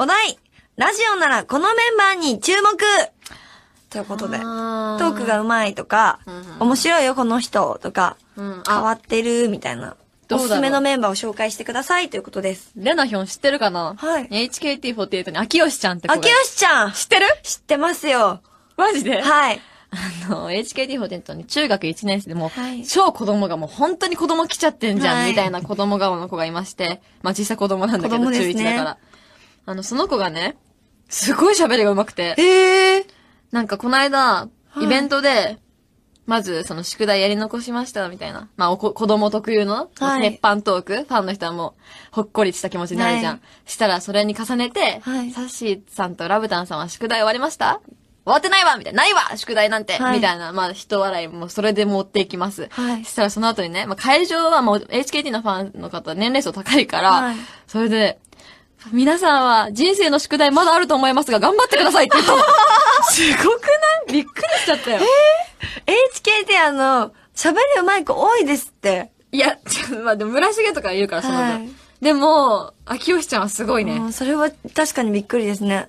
お題ラジオならこのメンバーに注目ということで、トークがうまいとか、うん面白いよこの人とか、うん、変わってるみたいな。おすすめのメンバーを紹介してくださいということです。レナヒョン知ってるかなはい。HKT48 に秋吉ちゃんって子が。秋吉ちゃん知ってる知ってますよ。マジではい。あの、HKT48 に中学1年生でもはい、超子供がもう本当に子供来ちゃってんじゃん、はい、みたいな子供顔の子がいまして、まあ実際子供なんだけど、ね、中1だから。あの、その子がね、すごい喋りが上手くて。えー。なんかこの間、イベントで、まず、その宿題やり残しました、みたいな。まあ、おこ、子供特有の、はい、鉄板トーク、ファンの人はもう、ほっこりした気持ちになるじゃん。はい、したら、それに重ねて、はい、サッシーさんとラブタンさんは宿題終わりました終わってないわみたいな。ないわ宿題なんて、はい、みたいな、まあ、人笑いもそれで持っていきます。はい。そしたらその後にね、まあ、会場はもう HKT のファンの方、年齢層高いから、はい、それで、皆さんは人生の宿題まだあると思いますが、頑張ってくださいって言った すごくないびっくりしちゃったよ。えー、HK t あの、喋るマイク多いですって。いや、ちょっと、まあ、でも村重とかいるから、その、はい、でも、秋吉ちゃんはすごいね。それは確かにびっくりですね。